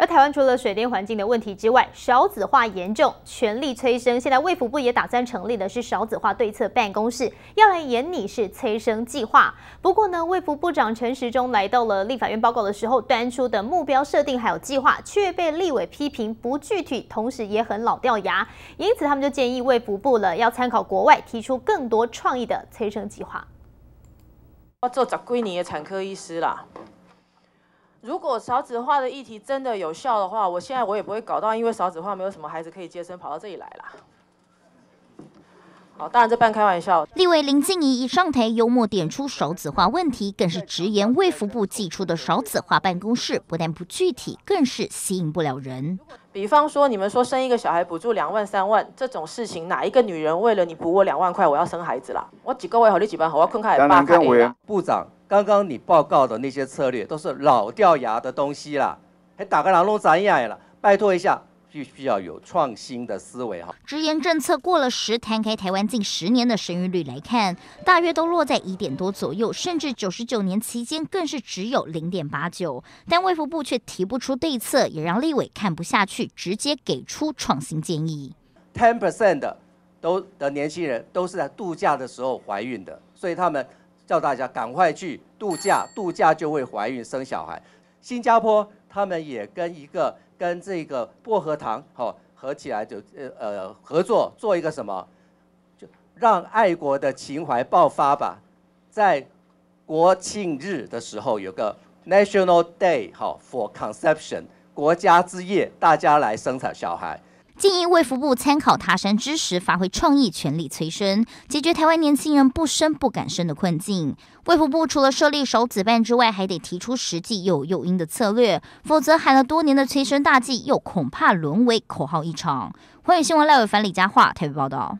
而台湾除了水电环境的问题之外，少子化严重，全力催生。现在卫福部也打算成立的是少子化对策办公室，要来演你是催生计划。不过呢，卫福部长陈时中来到了立法院报告的时候，端出的目标设定还有计划，却被立委批评不具体，同时也很老掉牙。因此他们就建议卫福部了要参考国外，提出更多创意的催生计划。我做十几年的产科医师啦。如果少子化的议题真的有效的话，我现在我也不会搞到，因为少子化没有什么孩子可以接生，跑到这里来啦。好，当然这半开玩笑。立委林静怡一上台，幽默点出少子化问题，更是直言卫福部寄出的少子化办公室不但不具体，更是吸引不了人。比方说，你们说生一个小孩补助两万三万这种事情，哪一个女人为了你补我两万块，我要生孩子啦？我几个位好，你几班，好，我困开也罢开呀。部长。刚刚你报告的那些策略都是老掉牙的东西啦，还打个老弄展眼了，拜托一下，必须要有创新的思维哈。直言政策过了十，摊开台湾近十年的生育率来看，大约都落在一点多左右，甚至九十九年期间更是只有零点八九。但卫福部却提不出对策，也让立委看不下去，直接给出创新建议。Ten percent 的都的年轻人都是在度假的时候怀孕的，所以他们。叫大家赶快去度假，度假就会怀孕生小孩。新加坡他们也跟一个跟这个薄荷糖好合起来，就呃呃合作做一个什么，就让爱国的情怀爆发吧，在国庆日的时候有个 National Day 好 for conception 国家之夜，大家来生产小孩。建议卫福部参考他山之石，发挥创意，全力催生，解决台湾年轻人不生不敢生的困境。卫福部除了设立手子办之外，还得提出实际又有诱因的策略，否则喊了多年的催生大计，又恐怕沦为口号一场。欢迎新闻伟凡、李佳桦，台北报道。